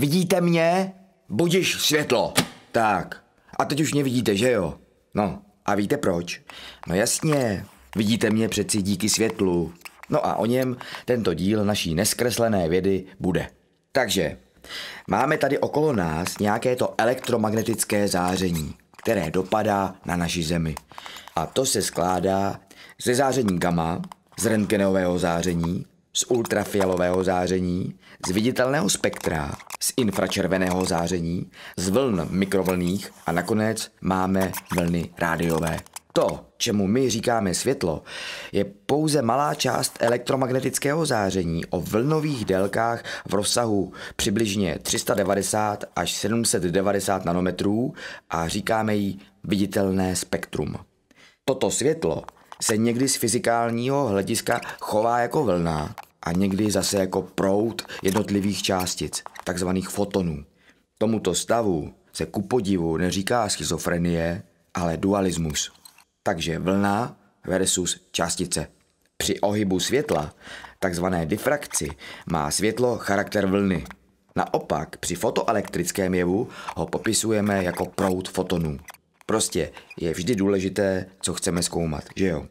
Vidíte mě? Budiš světlo. Tak. A teď už mě vidíte, že jo? No, a víte proč? No jasně, vidíte mě přeci díky světlu. No a o něm tento díl naší neskreslené vědy bude. Takže, máme tady okolo nás nějaké to elektromagnetické záření, které dopadá na naši Zemi. A to se skládá ze záření gamma, z rentgenového záření z ultrafialového záření, z viditelného spektra, z infračerveného záření, z vln mikrovlných a nakonec máme vlny rádiové. To, čemu my říkáme světlo, je pouze malá část elektromagnetického záření o vlnových délkách v rozsahu přibližně 390 až 790 nanometrů a říkáme jí viditelné spektrum. Toto světlo se někdy z fyzikálního hlediska chová jako vlna a někdy zase jako prout jednotlivých částic, takzvaných fotonů. Tomuto stavu se ku podivu neříká schizofrenie, ale dualismus. Takže vlna versus částice. Při ohybu světla, takzvané difrakci, má světlo charakter vlny. Naopak při fotoelektrickém jevu ho popisujeme jako prout fotonů. Prostě je vždy důležité, co chceme zkoumat, že jo?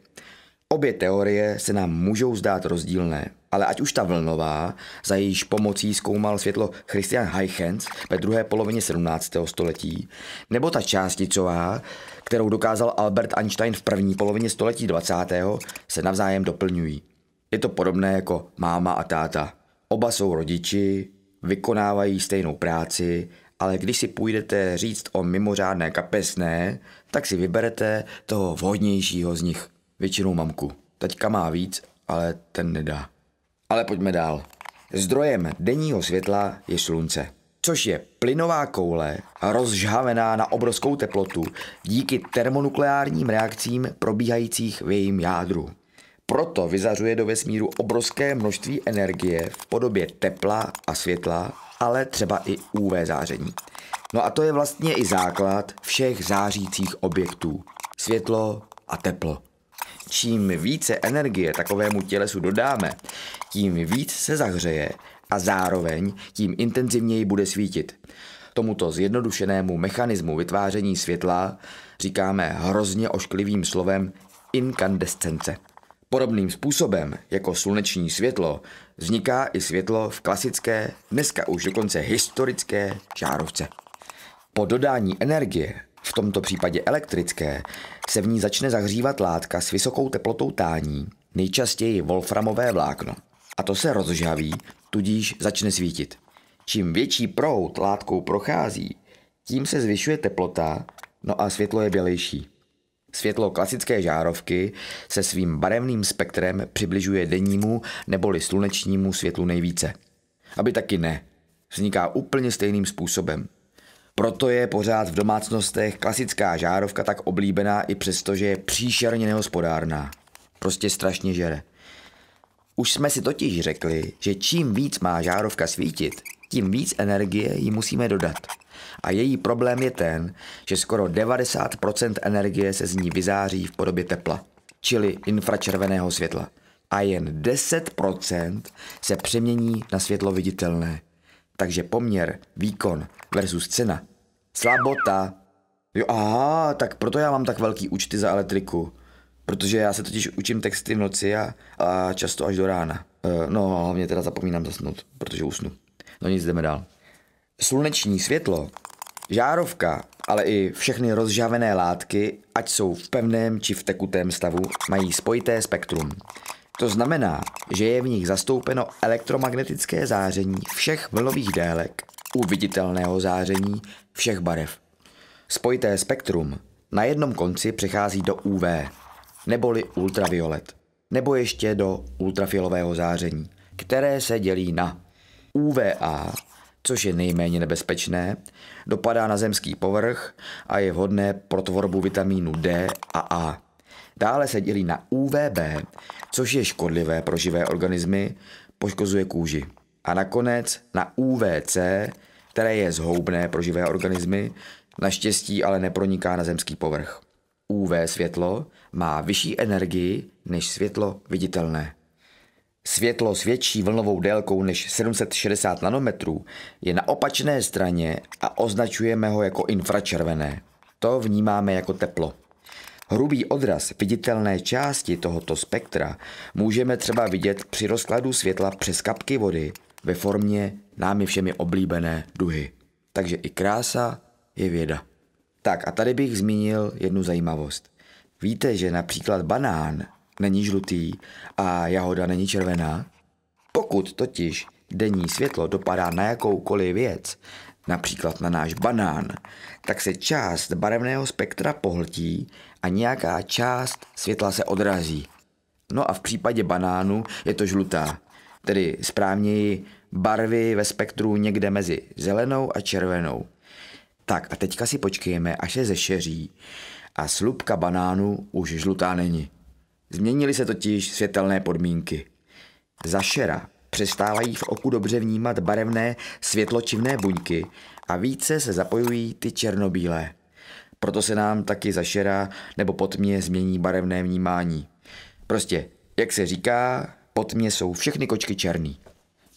Obě teorie se nám můžou zdát rozdílné, ale ať už ta vlnová, za jejíž pomocí zkoumal světlo Christian Huygens ve druhé polovině 17. století, nebo ta částicová, kterou dokázal Albert Einstein v první polovině století 20. se navzájem doplňují. Je to podobné jako máma a táta. Oba jsou rodiči, vykonávají stejnou práci ale když si půjdete říct o mimořádné kapesné, tak si vyberete toho vhodnějšího z nich. Většinou mamku. Teďka má víc, ale ten nedá. Ale pojďme dál. Zdrojem denního světla je slunce, což je plynová koule rozžhavená na obrovskou teplotu díky termonukleárním reakcím probíhajících v jejím jádru. Proto vyzařuje do vesmíru obrovské množství energie v podobě tepla a světla, ale třeba i UV záření. No a to je vlastně i základ všech zářících objektů. Světlo a teplo. Čím více energie takovému tělesu dodáme, tím víc se zahřeje a zároveň tím intenzivněji bude svítit. Tomuto zjednodušenému mechanismu vytváření světla říkáme hrozně ošklivým slovem incandescence. Podobným způsobem jako sluneční světlo vzniká i světlo v klasické, dneska už dokonce historické žárovce. Po dodání energie, v tomto případě elektrické, se v ní začne zahřívat látka s vysokou teplotou tání, nejčastěji wolframové vlákno. A to se rozžaví, tudíž začne svítit. Čím větší proud látkou prochází, tím se zvyšuje teplota, no a světlo je bělejší. Světlo klasické žárovky se svým barevným spektrem přibližuje dennímu neboli slunečnímu světlu nejvíce. Aby taky ne. Vzniká úplně stejným způsobem. Proto je pořád v domácnostech klasická žárovka tak oblíbená i přesto, že je příšerně nehospodárná. Prostě strašně žere. Už jsme si totiž řekli, že čím víc má žárovka svítit, tím víc energie jí musíme dodat. A její problém je ten, že skoro 90% energie se z ní vyzáří v podobě tepla, čili infračerveného světla. A jen 10% se přemění na světlo viditelné. Takže poměr výkon versus cena. Slabota. Jo, aha, tak proto já mám tak velký účty za elektriku. Protože já se totiž učím texty v noci a, a často až do rána. E, no a hlavně teda zapomínám zasnout, protože usnu. No nic, jdeme dál. Sluneční světlo, žárovka, ale i všechny rozžavené látky, ať jsou v pevném či v tekutém stavu, mají spojité spektrum. To znamená, že je v nich zastoupeno elektromagnetické záření všech vlnových délek u viditelného záření všech barev. Spojité spektrum na jednom konci přechází do UV, neboli ultraviolet, nebo ještě do ultrafialového záření, které se dělí na UVA, což je nejméně nebezpečné, dopadá na zemský povrch a je vhodné pro tvorbu vitamínu D a A. Dále se dělí na UVB, což je škodlivé pro živé organismy, poškozuje kůži. A nakonec na UVC, které je zhoubné pro živé organismy, naštěstí ale neproniká na zemský povrch. UV světlo má vyšší energii než světlo viditelné. Světlo s větší vlnovou délkou než 760 nanometrů je na opačné straně a označujeme ho jako infračervené. To vnímáme jako teplo. Hrubý odraz viditelné části tohoto spektra můžeme třeba vidět při rozkladu světla přes kapky vody ve formě námi všemi oblíbené duhy. Takže i krása je věda. Tak a tady bych zmínil jednu zajímavost. Víte, že například banán není žlutý a jahoda není červená? Pokud totiž denní světlo dopadá na jakoukoliv věc, například na náš banán, tak se část barevného spektra pohltí a nějaká část světla se odrazí. No a v případě banánu je to žlutá, tedy správněji barvy ve spektru někde mezi zelenou a červenou. Tak a teďka si počkejeme, až se zešeří a slupka banánu už žlutá není. Změnily se totiž světelné podmínky. Zašera přestávají v oku dobře vnímat barevné světločivné buňky a více se zapojují ty černobílé. Proto se nám taky zašera nebo potmě změní barevné vnímání. Prostě, jak se říká, potmě jsou všechny kočky černý.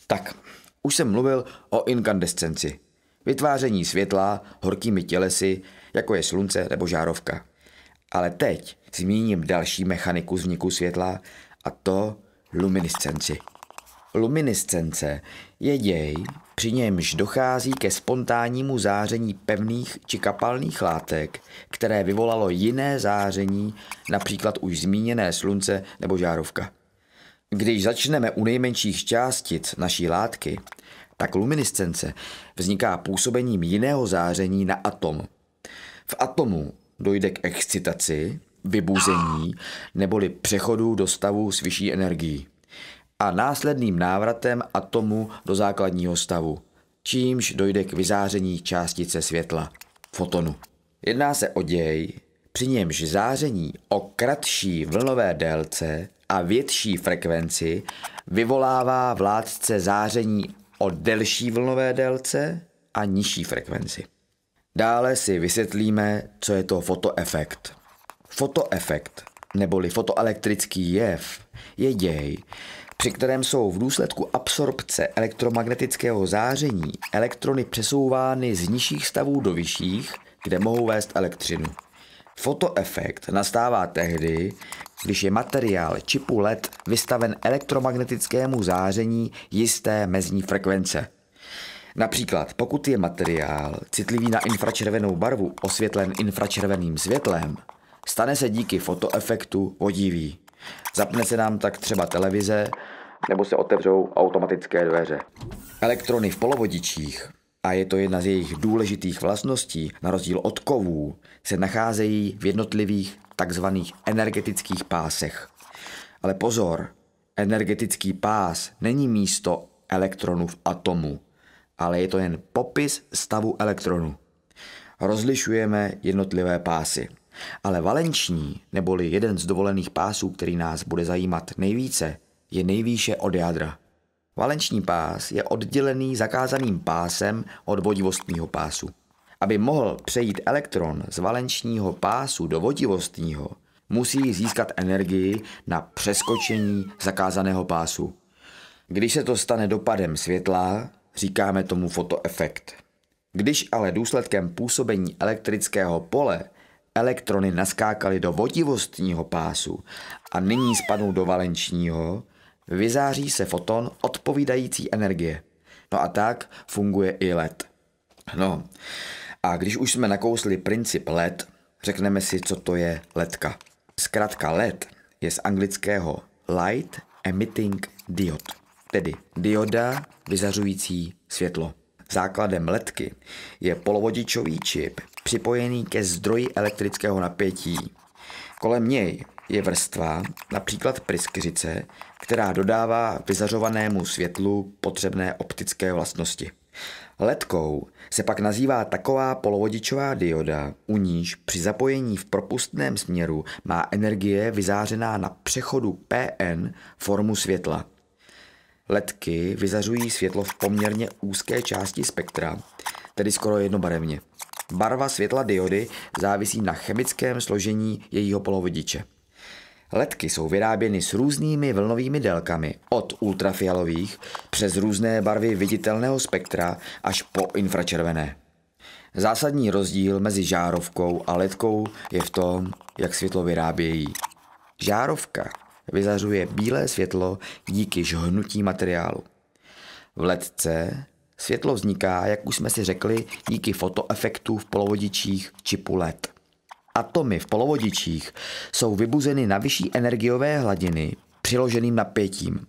Tak, už jsem mluvil o inkandescenci. Vytváření světla horkými tělesy, jako je slunce nebo žárovka. Ale teď zmíním další mechaniku vzniku světla a to luminiscenci. Luminiscence je děj, při němž dochází ke spontánnímu záření pevných či kapalných látek, které vyvolalo jiné záření, například už zmíněné slunce nebo žárovka. Když začneme u nejmenších částic naší látky, tak luminiscence vzniká působením jiného záření na atom. V atomu dojde k excitaci, vybuzení neboli přechodu do stavu s vyšší energií a následným návratem atomu do základního stavu, čímž dojde k vyzáření částice světla, fotonu. Jedná se o děj, při němž záření o kratší vlnové délce a větší frekvenci vyvolává vládce záření o delší vlnové délce a nižší frekvenci. Dále si vysvětlíme, co je to fotoefekt. Fotoefekt, neboli fotoelektrický jev, je děj, při kterém jsou v důsledku absorpce elektromagnetického záření elektrony přesouvány z nižších stavů do vyšších, kde mohou vést elektřinu. Fotoefekt nastává tehdy, když je materiál čipu LED vystaven elektromagnetickému záření jisté mezní frekvence. Například, pokud je materiál citlivý na infračervenou barvu osvětlen infračerveným světlem, stane se díky fotoefektu vodivý. Zapne se nám tak třeba televize, nebo se otevřou automatické dveře. Elektrony v polovodičích, a je to jedna z jejich důležitých vlastností, na rozdíl od kovů, se nacházejí v jednotlivých takzvaných energetických pásech. Ale pozor, energetický pás není místo elektronů v atomu ale je to jen popis stavu elektronu. Rozlišujeme jednotlivé pásy. Ale valenční, neboli jeden z dovolených pásů, který nás bude zajímat nejvíce, je nejvýše od jádra. Valenční pás je oddělený zakázaným pásem od vodivostního pásu. Aby mohl přejít elektron z valenčního pásu do vodivostního, musí získat energii na přeskočení zakázaného pásu. Když se to stane dopadem světla, Říkáme tomu fotoefekt. Když ale důsledkem působení elektrického pole elektrony naskákaly do vodivostního pásu a nyní spadnou do valenčního, vyzáří se foton odpovídající energie. No a tak funguje i LED. No a když už jsme nakousli princip LED, řekneme si, co to je LEDka. Zkrátka LED je z anglického Light Emitting Diode tedy dioda vyzařující světlo. Základem ledky je polovodičový čip připojený ke zdroji elektrického napětí. Kolem něj je vrstva, například pryskyřice, která dodává vyzařovanému světlu potřebné optické vlastnosti. Ledkou se pak nazývá taková polovodičová dioda, u níž při zapojení v propustném směru má energie vyzářená na přechodu PN formu světla – Ledky vyzařují světlo v poměrně úzké části spektra, tedy skoro jednobarevně. Barva světla diody závisí na chemickém složení jejího polovodiče. Ledky jsou vyráběny s různými vlnovými délkami, od ultrafialových přes různé barvy viditelného spektra až po infračervené. Zásadní rozdíl mezi žárovkou a ledkou je v tom, jak světlo vyrábějí. Žárovka vyzařuje bílé světlo díky žhnutí materiálu. V ledce světlo vzniká, jak už jsme si řekli, díky fotoefektu v polovodičích čipu LED. Atomy v polovodičích jsou vybuzeny na vyšší energiové hladiny přiloženým napětím.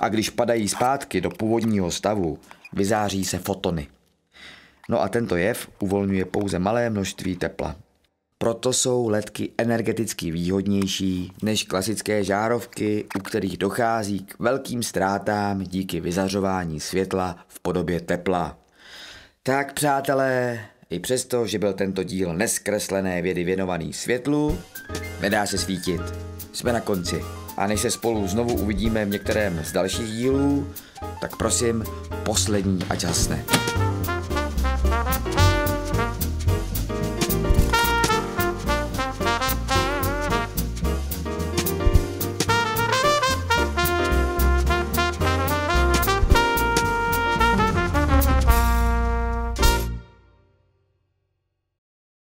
A když padají zpátky do původního stavu, vyzáří se fotony. No a tento jev uvolňuje pouze malé množství tepla. Proto jsou ledky energeticky výhodnější než klasické žárovky, u kterých dochází k velkým ztrátám díky vyzařování světla v podobě tepla. Tak přátelé, i přesto, že byl tento díl neskreslené vědy věnovaný světlu, nedá se svítit. Jsme na konci. A než se spolu znovu uvidíme v některém z dalších dílů, tak prosím, poslední a časné.